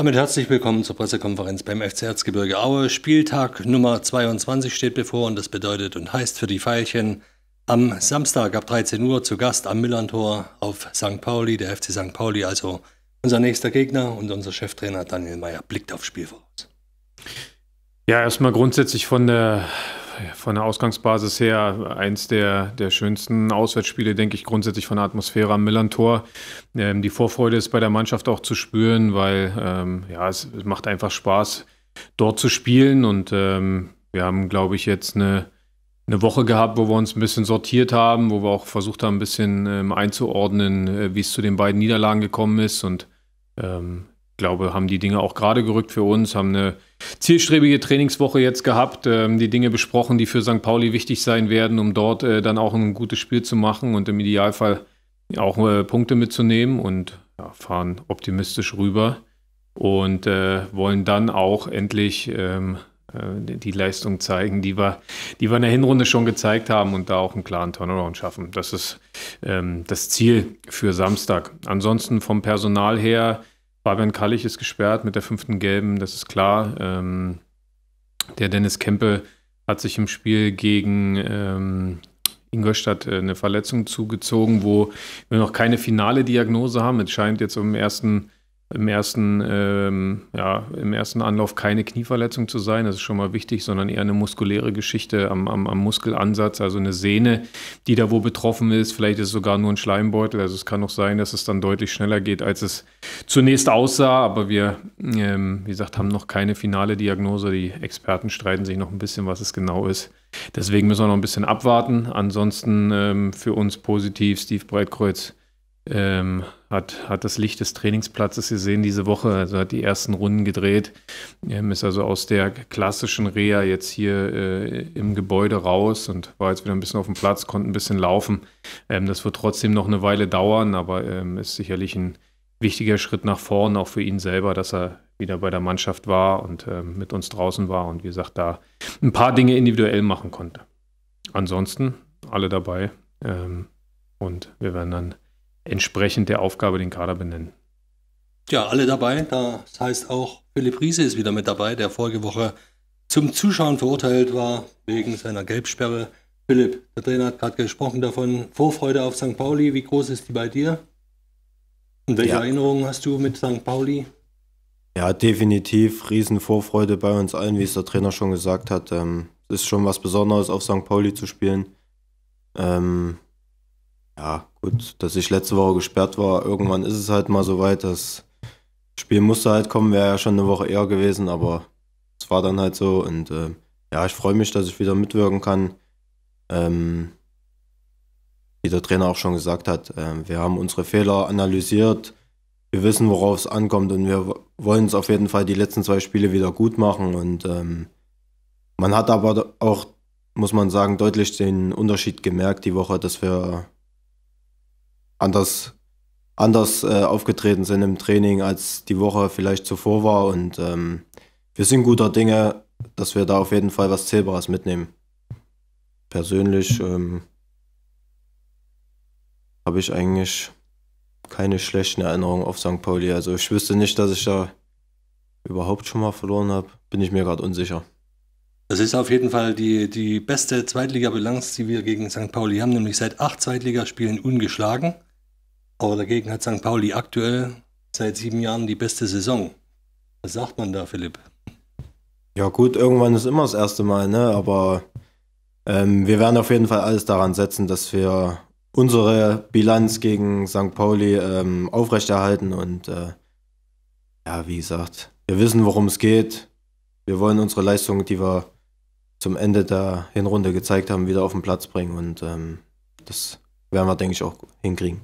Damit herzlich willkommen zur Pressekonferenz beim FC Erzgebirge Aue. Spieltag Nummer 22 steht bevor und das bedeutet und heißt für die Pfeilchen am Samstag ab 13 Uhr zu Gast am Millantor auf St. Pauli, der FC St. Pauli, also unser nächster Gegner und unser Cheftrainer Daniel Mayer blickt aufs Spiel voraus. Ja, erstmal grundsätzlich von der von der Ausgangsbasis her eins der, der schönsten Auswärtsspiele, denke ich, grundsätzlich von der Atmosphäre am Millantor. Ähm, die Vorfreude ist bei der Mannschaft auch zu spüren, weil ähm, ja, es, es, macht einfach Spaß, dort zu spielen. Und ähm, wir haben, glaube ich, jetzt eine, eine Woche gehabt, wo wir uns ein bisschen sortiert haben, wo wir auch versucht haben, ein bisschen ähm, einzuordnen, äh, wie es zu den beiden Niederlagen gekommen ist. Und ähm, glaube, haben die Dinge auch gerade gerückt für uns, haben eine zielstrebige Trainingswoche jetzt gehabt, ähm, die Dinge besprochen, die für St. Pauli wichtig sein werden, um dort äh, dann auch ein gutes Spiel zu machen und im Idealfall auch äh, Punkte mitzunehmen und ja, fahren optimistisch rüber und äh, wollen dann auch endlich ähm, äh, die Leistung zeigen, die wir, die wir in der Hinrunde schon gezeigt haben und da auch einen klaren Turnaround schaffen. Das ist ähm, das Ziel für Samstag. Ansonsten vom Personal her Fabian Kallich ist gesperrt mit der fünften Gelben, das ist klar. Ähm, der Dennis Kempe hat sich im Spiel gegen ähm, Ingolstadt äh, eine Verletzung zugezogen, wo wir noch keine finale Diagnose haben. Es scheint jetzt um den ersten im ersten, ähm, ja, im ersten Anlauf keine Knieverletzung zu sein, das ist schon mal wichtig, sondern eher eine muskuläre Geschichte am, am, am Muskelansatz, also eine Sehne, die da wo betroffen ist. Vielleicht ist es sogar nur ein Schleimbeutel. Also es kann auch sein, dass es dann deutlich schneller geht, als es zunächst aussah. Aber wir, ähm, wie gesagt, haben noch keine finale Diagnose. Die Experten streiten sich noch ein bisschen, was es genau ist. Deswegen müssen wir noch ein bisschen abwarten. Ansonsten ähm, für uns positiv Steve Breitkreuz ähm, hat, hat das Licht des Trainingsplatzes gesehen diese Woche, also hat die ersten Runden gedreht, ähm, ist also aus der klassischen Reha jetzt hier äh, im Gebäude raus und war jetzt wieder ein bisschen auf dem Platz, konnte ein bisschen laufen. Ähm, das wird trotzdem noch eine Weile dauern, aber ähm, ist sicherlich ein wichtiger Schritt nach vorn, auch für ihn selber, dass er wieder bei der Mannschaft war und äh, mit uns draußen war und wie gesagt, da ein paar Dinge individuell machen konnte. Ansonsten alle dabei ähm, und wir werden dann entsprechend der Aufgabe den Kader benennen. Ja, alle dabei. Das heißt auch Philipp Riese ist wieder mit dabei, der vorige Woche zum Zuschauen verurteilt war wegen seiner Gelbsperre. Philipp, der Trainer hat gerade gesprochen davon. Vorfreude auf St. Pauli, wie groß ist die bei dir? Und welche ja. Erinnerungen hast du mit St. Pauli? Ja, definitiv. Riesenvorfreude bei uns allen, wie es der Trainer schon gesagt hat. Ähm, ist schon was Besonderes, auf St. Pauli zu spielen. Ähm, ja, gut, dass ich letzte Woche gesperrt war, irgendwann ist es halt mal so weit, das Spiel musste halt kommen, wäre ja schon eine Woche eher gewesen, aber es war dann halt so und äh, ja, ich freue mich, dass ich wieder mitwirken kann. Ähm, wie der Trainer auch schon gesagt hat, äh, wir haben unsere Fehler analysiert, wir wissen, worauf es ankommt und wir wollen es auf jeden Fall die letzten zwei Spiele wieder gut machen. Und ähm, man hat aber auch, muss man sagen, deutlich den Unterschied gemerkt die Woche, dass wir anders, anders äh, aufgetreten sind im Training, als die Woche vielleicht zuvor war. Und ähm, wir sind guter Dinge, dass wir da auf jeden Fall was Zählbares mitnehmen. Persönlich ähm, habe ich eigentlich keine schlechten Erinnerungen auf St. Pauli. Also ich wüsste nicht, dass ich da überhaupt schon mal verloren habe. Bin ich mir gerade unsicher. Das ist auf jeden Fall die, die beste Zweitliga-Bilanz, die wir gegen St. Pauli haben, nämlich seit acht Zweitligaspielen ungeschlagen. Aber dagegen hat St. Pauli aktuell seit sieben Jahren die beste Saison. Was sagt man da, Philipp? Ja gut, irgendwann ist immer das erste Mal, ne? Aber ähm, wir werden auf jeden Fall alles daran setzen, dass wir unsere Bilanz gegen St. Pauli ähm, aufrechterhalten und äh, ja, wie gesagt, wir wissen, worum es geht. Wir wollen unsere Leistung, die wir zum Ende der Hinrunde gezeigt haben, wieder auf den Platz bringen und ähm, das werden wir, denke ich, auch hinkriegen.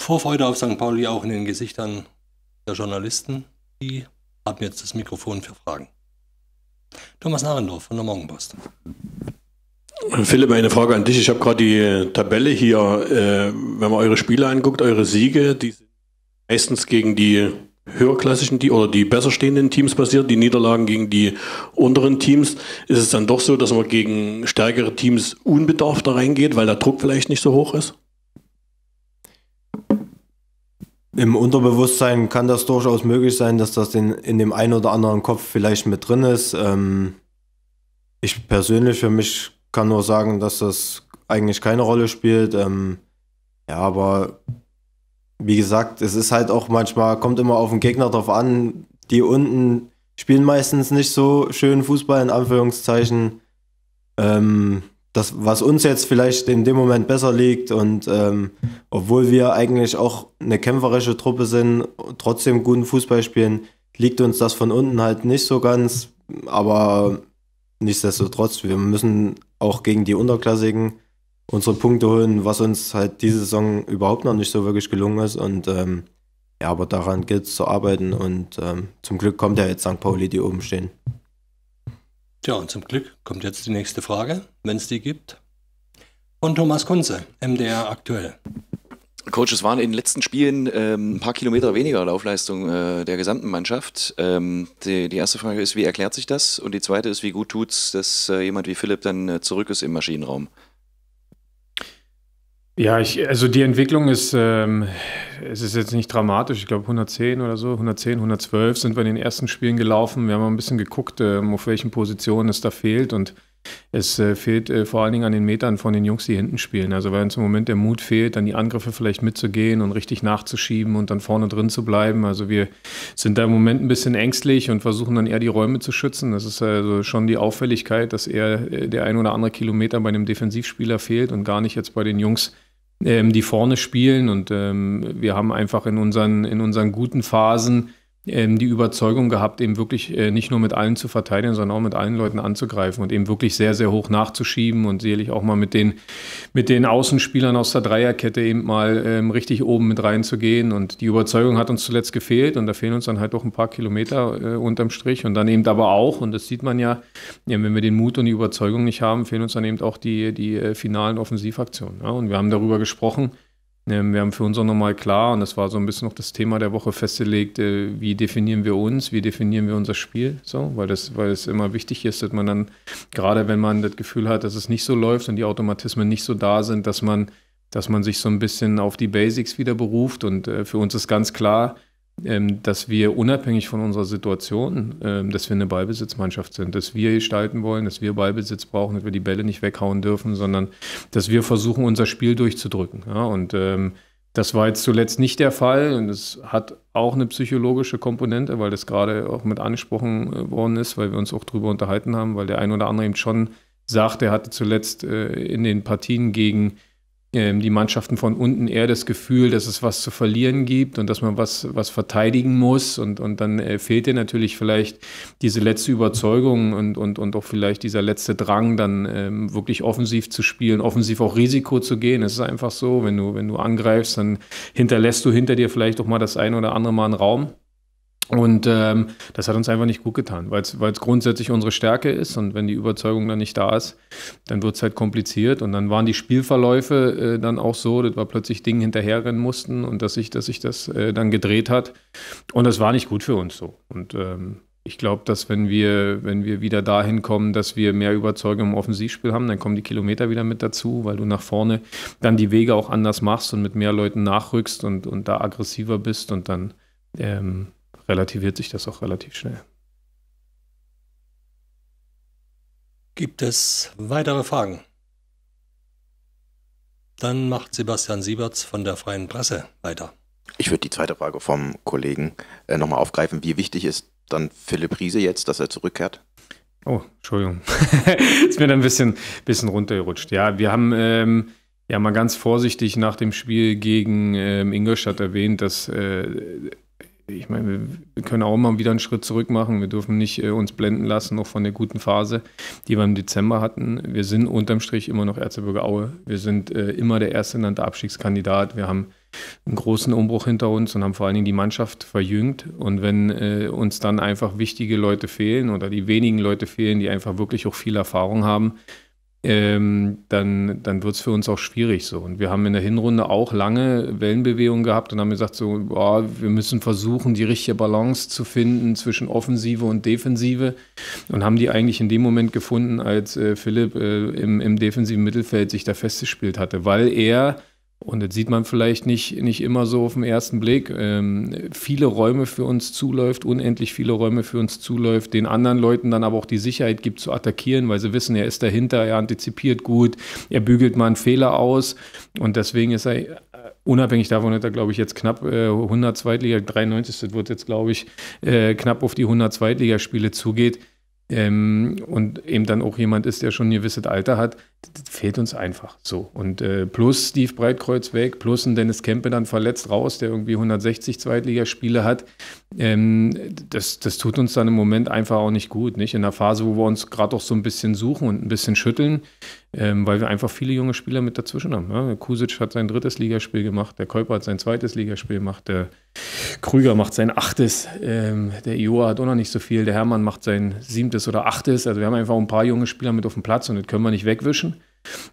Vorfreude auf St. Pauli auch in den Gesichtern der Journalisten. Die haben jetzt das Mikrofon für Fragen. Thomas Narendorf von der Morgenpost. Philipp, eine Frage an dich. Ich habe gerade die äh, Tabelle hier. Äh, wenn man eure Spiele anguckt, eure Siege, die sind meistens gegen die höherklassischen die oder die besser stehenden Teams passiert, die Niederlagen gegen die unteren Teams, ist es dann doch so, dass man gegen stärkere Teams unbedarft da reingeht, weil der Druck vielleicht nicht so hoch ist? Im Unterbewusstsein kann das durchaus möglich sein, dass das in, in dem einen oder anderen Kopf vielleicht mit drin ist. Ähm, ich persönlich für mich kann nur sagen, dass das eigentlich keine Rolle spielt. Ähm, ja, aber wie gesagt, es ist halt auch manchmal, kommt immer auf den Gegner drauf an. Die unten spielen meistens nicht so schön Fußball, in Anführungszeichen. Ähm, das, was uns jetzt vielleicht in dem Moment besser liegt. Und ähm, obwohl wir eigentlich auch eine kämpferische Truppe sind, trotzdem guten Fußball spielen, liegt uns das von unten halt nicht so ganz. Aber nichtsdestotrotz, wir müssen auch gegen die Unterklassigen unsere Punkte holen, was uns halt diese Saison überhaupt noch nicht so wirklich gelungen ist. Und ähm, ja, aber daran gilt es zu arbeiten und ähm, zum Glück kommt ja jetzt St. Pauli, die oben stehen. Tja, und zum Glück kommt jetzt die nächste Frage, wenn es die gibt. Von Thomas Kunze, MDR aktuell. Coach, es waren in den letzten Spielen ähm, ein paar Kilometer weniger Laufleistung äh, der gesamten Mannschaft. Ähm, die, die, erste Frage ist, wie erklärt sich das? Und die zweite ist, wie gut tut es, dass äh, jemand wie Philipp dann äh, zurück ist im Maschinenraum? Ja, ich, also die Entwicklung ist, ähm, es ist jetzt nicht dramatisch. Ich glaube 110 oder so, 110, 112 sind wir in den ersten Spielen gelaufen. Wir haben ein bisschen geguckt, ähm, auf welchen Positionen es da fehlt und es äh, fehlt äh, vor allen Dingen an den Metern von den Jungs, die hinten spielen. Also weil uns im Moment der Mut fehlt, dann die Angriffe vielleicht mitzugehen und richtig nachzuschieben und dann vorne drin zu bleiben. Also wir sind da im Moment ein bisschen ängstlich und versuchen dann eher die Räume zu schützen. Das ist also schon die Auffälligkeit, dass eher äh, der ein oder andere Kilometer bei einem Defensivspieler fehlt und gar nicht jetzt bei den Jungs, ähm, die vorne spielen. Und ähm, wir haben einfach in unseren, in unseren guten Phasen ähm, die Überzeugung gehabt, eben wirklich äh, nicht nur mit allen zu verteidigen, sondern auch mit allen Leuten anzugreifen und eben wirklich sehr, sehr hoch nachzuschieben und sicherlich auch mal mit den, mit den Außenspielern aus der Dreierkette eben mal ähm, richtig oben mit reinzugehen. Und die Überzeugung hat uns zuletzt gefehlt und da fehlen uns dann halt doch ein paar Kilometer äh, unterm Strich. Und dann eben aber auch, und das sieht man ja, wenn wir den Mut und die Überzeugung nicht haben, fehlen uns dann eben auch die, die äh, finalen Offensivaktionen. Ja? Und wir haben darüber gesprochen ähm, wir haben für uns auch nochmal klar, und das war so ein bisschen noch das Thema der Woche festgelegt, äh, wie definieren wir uns, wie definieren wir unser Spiel, so, weil das, weil es immer wichtig ist, dass man dann, gerade wenn man das Gefühl hat, dass es nicht so läuft und die Automatismen nicht so da sind, dass man, dass man sich so ein bisschen auf die Basics wieder beruft. Und äh, für uns ist ganz klar, ähm, dass wir unabhängig von unserer Situation, ähm, dass wir eine Ballbesitzmannschaft sind, dass wir gestalten wollen, dass wir Ballbesitz brauchen, dass wir die Bälle nicht weghauen dürfen, sondern dass wir versuchen, unser Spiel durchzudrücken. und ähm, das war jetzt zuletzt nicht der Fall und es hat auch eine psychologische Komponente, weil das gerade auch mit angesprochen äh, worden ist, weil wir uns auch drüber unterhalten haben, weil der ein oder andere eben schon sagt, er hatte zuletzt äh, in den Partien gegen ähm, die Mannschaften von unten eher das Gefühl, dass es was zu verlieren gibt und dass man was, was verteidigen muss. Und, und dann äh, fehlt dir natürlich vielleicht diese letzte Überzeugung und, und, und auch vielleicht dieser letzte Drang, dann ähm, wirklich offensiv zu spielen, offensiv auch Risiko zu gehen. Es ist einfach so, wenn du, wenn du angreifst, dann hinterlässt du hinter dir vielleicht auch mal das ein oder andere Mal einen Raum. Und ähm, das hat uns einfach nicht gut getan, weil es grundsätzlich unsere Stärke ist und wenn die Überzeugung dann nicht da ist, dann wird es halt kompliziert und dann waren die Spielverläufe äh, dann auch so, dass wir plötzlich Dinge hinterherrennen mussten und dass sich dass ich das äh, dann gedreht hat und das war nicht gut für uns so. Und ähm, ich glaube, dass wenn wir, wenn wir wieder dahin kommen, dass wir mehr Überzeugung im Offensivspiel haben, dann kommen die Kilometer wieder mit dazu, weil du nach vorne dann die Wege auch anders machst und mit mehr Leuten nachrückst und, und da aggressiver bist und dann... Ähm, relativiert sich das auch relativ schnell. Gibt es weitere Fragen? Dann macht Sebastian Sieberts von der Freien Presse weiter. Ich würde die zweite Frage vom Kollegen äh, nochmal aufgreifen. Wie wichtig ist dann Philipp Riese jetzt, dass er zurückkehrt? Oh, Entschuldigung. ist mir dann ein bisschen, bisschen runtergerutscht. Ja, wir haben ähm, ja mal ganz vorsichtig nach dem Spiel gegen ähm, Ingolstadt erwähnt, dass äh, ich meine, wir können auch mal wieder einen Schritt zurück machen. Wir dürfen nicht äh, uns blenden lassen, noch von der guten Phase, die wir im Dezember hatten. Wir sind unterm Strich immer noch Erzgebirge Aue. Wir sind äh, immer der erste nannte Abstiegskandidat. Wir haben einen großen Umbruch hinter uns und haben vor allen Dingen die Mannschaft verjüngt. Und wenn äh, uns dann einfach wichtige Leute fehlen oder die wenigen Leute fehlen, die einfach wirklich auch viel Erfahrung haben, ähm, dann, dann wird es für uns auch schwierig so. Und wir haben in der Hinrunde auch lange Wellenbewegungen gehabt und haben gesagt, so, boah, wir müssen versuchen, die richtige Balance zu finden zwischen Offensive und Defensive und haben die eigentlich in dem Moment gefunden, als äh, Philipp äh, im, im defensiven Mittelfeld sich da festgespielt hatte, weil er und das sieht man vielleicht nicht, nicht immer so auf den ersten Blick. Ähm, viele Räume für uns zuläuft, unendlich viele Räume für uns zuläuft, den anderen Leuten dann aber auch die Sicherheit gibt zu attackieren, weil sie wissen, er ist dahinter, er antizipiert gut, er bügelt mal einen Fehler aus. Und deswegen ist er, äh, unabhängig davon hat er, glaube ich, jetzt knapp äh, 100 Zweitliga, 93, das wird jetzt, glaube ich, äh, knapp auf die 100 Zweitligaspiele zugeht. Ähm, und eben dann auch jemand ist, der schon ein gewisses Alter hat fehlt uns einfach so. Und äh, plus Steve Breitkreuz weg, plus ein Dennis Kempe dann verletzt raus, der irgendwie 160 Zweitligaspiele hat. Ähm, das, das tut uns dann im Moment einfach auch nicht gut. Nicht? In der Phase, wo wir uns gerade auch so ein bisschen suchen und ein bisschen schütteln, ähm, weil wir einfach viele junge Spieler mit dazwischen haben. Ja? Ne? Kusic hat sein drittes Ligaspiel gemacht, der Kolper hat sein zweites Ligaspiel gemacht, der Krüger macht sein achtes, ähm, der Ioa hat auch noch nicht so viel, der Hermann macht sein siebtes oder achtes. Also wir haben einfach ein paar junge Spieler mit auf dem Platz und das können wir nicht wegwischen.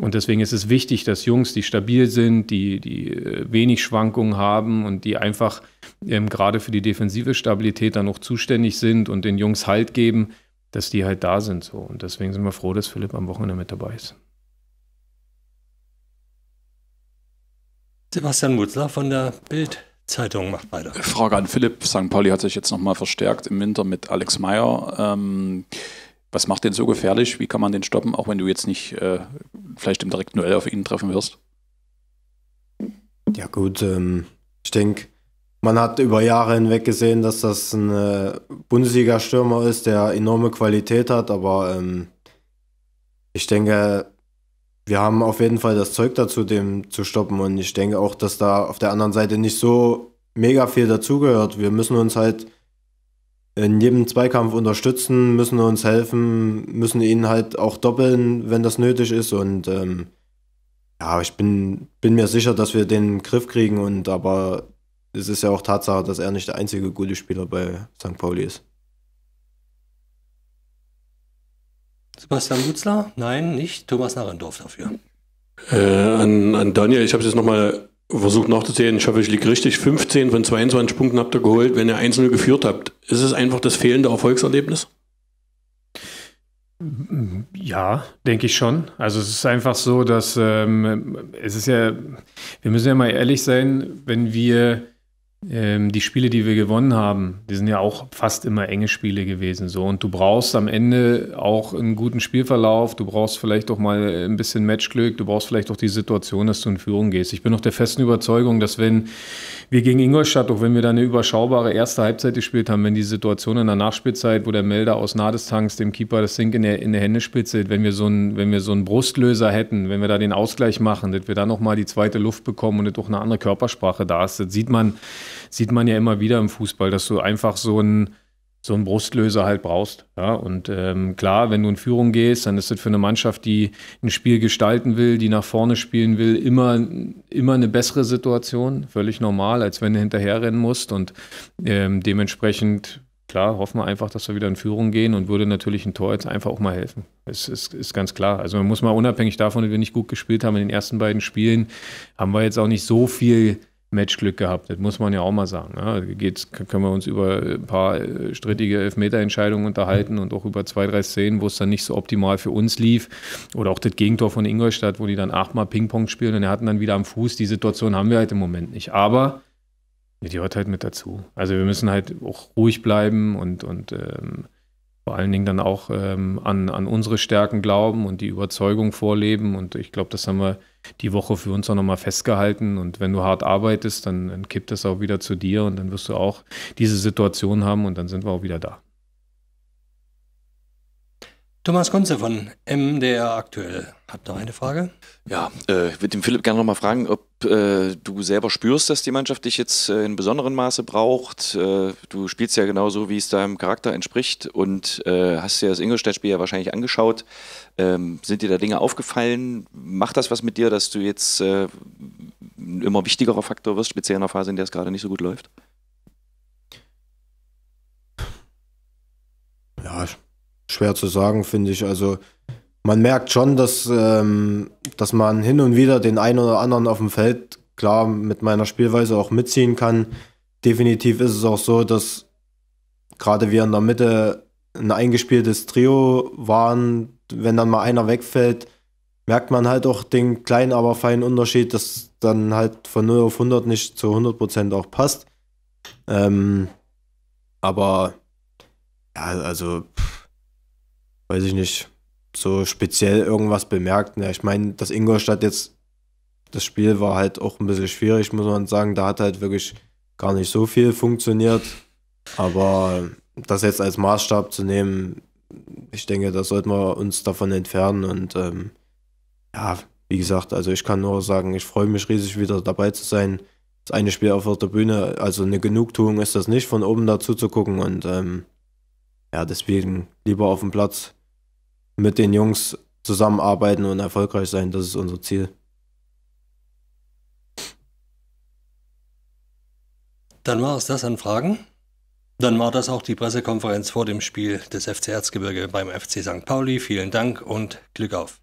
Und deswegen ist es wichtig, dass Jungs, die stabil sind, die, die äh, wenig Schwankungen haben und die einfach ähm, gerade für die defensive Stabilität dann auch zuständig sind und den Jungs Halt geben, dass die halt da sind. So. Und deswegen sind wir froh, dass Philipp am Wochenende mit dabei ist. Sebastian Mutzler von der Bild. Zeitung macht weiter. Frage an Philipp. St. Pauli hat sich jetzt nochmal verstärkt im Winter mit Alex Meyer. Ähm, was macht den so gefährlich? Wie kann man den stoppen, auch wenn du jetzt nicht äh, vielleicht im direkten Duell auf ihn treffen wirst? Ja gut, ähm, ich denke, man hat über Jahre hinweg gesehen, dass das ein äh, Bundesliga-Stürmer ist, der enorme Qualität hat, aber ähm, ich denke, wir haben auf jeden Fall das Zeug dazu, dem zu stoppen und ich denke auch, dass da auf der anderen Seite nicht so mega viel dazugehört. Wir müssen uns halt in jedem Zweikampf unterstützen, müssen uns helfen, müssen ihn halt auch doppeln, wenn das nötig ist. Und ähm, ja, ich bin, bin mir sicher, dass wir den im Griff kriegen. Und aber es ist ja auch Tatsache, dass er nicht der einzige gute Spieler bei St. Pauli ist. Sebastian Lutzler? Nein, nicht. Thomas Narendorf dafür. Äh, an, an Daniel, ich habe es jetzt nochmal versucht nachzuzählen, ich hoffe, ich liege richtig, 15 von 22 Punkten habt ihr geholt, wenn ihr einzelne geführt habt. Ist es einfach das fehlende Erfolgserlebnis? Ja, denke ich schon. Also es ist einfach so, dass ähm, es ist ja, wir müssen ja mal ehrlich sein, wenn wir ähm, die Spiele, die wir gewonnen haben, die sind ja auch fast immer enge Spiele gewesen. So. Und du brauchst am Ende auch einen guten Spielverlauf, du brauchst vielleicht auch mal ein bisschen Matchglück, du brauchst vielleicht auch die Situation, dass du in Führung gehst. Ich bin noch der festen Überzeugung, dass wenn wir gegen Ingolstadt, auch wenn wir da eine überschaubare erste Halbzeit gespielt haben, wenn die Situation in der Nachspielzeit, wo der Melder aus Nadestanks dem Keeper das Sink in der, in der Hände spitzelt, wenn wir, so einen, wenn wir so einen Brustlöser hätten, wenn wir da den Ausgleich machen, dass wir da nochmal die zweite Luft bekommen und dass auch eine andere Körpersprache da ist, das sieht man sieht man ja immer wieder im Fußball, dass du einfach so einen so einen Brustlöser halt brauchst. Ja? Und ähm, klar, wenn du in Führung gehst, dann ist das für eine Mannschaft, die ein Spiel gestalten will, die nach vorne spielen will, immer, immer eine bessere Situation. Völlig normal, als wenn du hinterherrennen musst. Und ähm, dementsprechend, klar, hoffen wir einfach, dass wir wieder in Führung gehen und würde natürlich ein Tor jetzt einfach auch mal helfen. Es ist, ist ganz klar. Also man muss mal unabhängig davon, dass wir nicht gut gespielt haben in den ersten beiden Spielen, haben wir jetzt auch nicht so viel Matchglück gehabt. Das muss man ja auch mal sagen. Ja, geht's, können wir uns über ein äh, paar äh, strittige Elfmeterentscheidungen unterhalten und auch über zwei, drei Szenen, wo es dann nicht so optimal für uns lief. Oder auch das Gegentor von Ingolstadt, wo die dann achtmal Ping-Pong spielen und er hatten dann wieder am Fuß. Die Situation haben wir halt im Moment nicht. Aber die gehört halt mit dazu. Also wir müssen halt auch ruhig bleiben und, und ähm, vor allen Dingen dann auch ähm, an, an unsere Stärken glauben und die Überzeugung vorleben. Und ich glaube, das haben wir die Woche für uns auch nochmal festgehalten. Und wenn du hart arbeitest, dann, dann kippt das auch wieder zu dir und dann wirst du auch diese Situation haben und dann sind wir auch wieder da. Thomas Kunze von MDR aktuell. Habt ihr eine Frage? Ja, äh, ich würde dem Philipp gerne nochmal fragen, ob äh, du selber spürst, dass die Mannschaft dich jetzt äh, in besonderem Maße braucht. Äh, du spielst ja genauso, wie es deinem Charakter entspricht und äh, hast dir das Ingolstadt-Spiel ja wahrscheinlich angeschaut. Ähm, sind dir da Dinge aufgefallen? Macht das was mit dir, dass du jetzt äh, ein immer wichtigerer Faktor wirst, speziell in einer Phase, in der es gerade nicht so gut läuft? schwer zu sagen, finde ich. Also man merkt schon, dass, ähm, dass man hin und wieder den einen oder anderen auf dem Feld klar mit meiner Spielweise auch mitziehen kann. Definitiv ist es auch so, dass gerade wir in der Mitte ein eingespieltes Trio waren. Wenn dann mal einer wegfällt, merkt man halt auch den kleinen, aber feinen Unterschied, dass dann halt von 0 auf 100 nicht zu 100 Prozent auch passt. Ähm, aber ja, also pff weiß ich nicht, so speziell irgendwas bemerkt. Ne? Ich meine, dass Ingolstadt jetzt, das Spiel war halt auch ein bisschen schwierig, muss man sagen. Da hat halt wirklich gar nicht so viel funktioniert. Aber das jetzt als Maßstab zu nehmen, ich denke, da sollten wir uns davon entfernen. Und ähm, ja, wie gesagt, also ich kann nur sagen, ich freue mich riesig, wieder dabei zu sein. Das eine Spiel auf der Bühne, also eine Genugtuung ist das nicht, von oben dazu zu gucken. Und ähm, ja, deswegen lieber auf dem Platz mit den Jungs zusammenarbeiten und erfolgreich sein. Das ist unser Ziel. Dann war es das an Fragen. Dann war das auch die Pressekonferenz vor dem Spiel des FC Erzgebirge beim FC St. Pauli. Vielen Dank und Glück auf.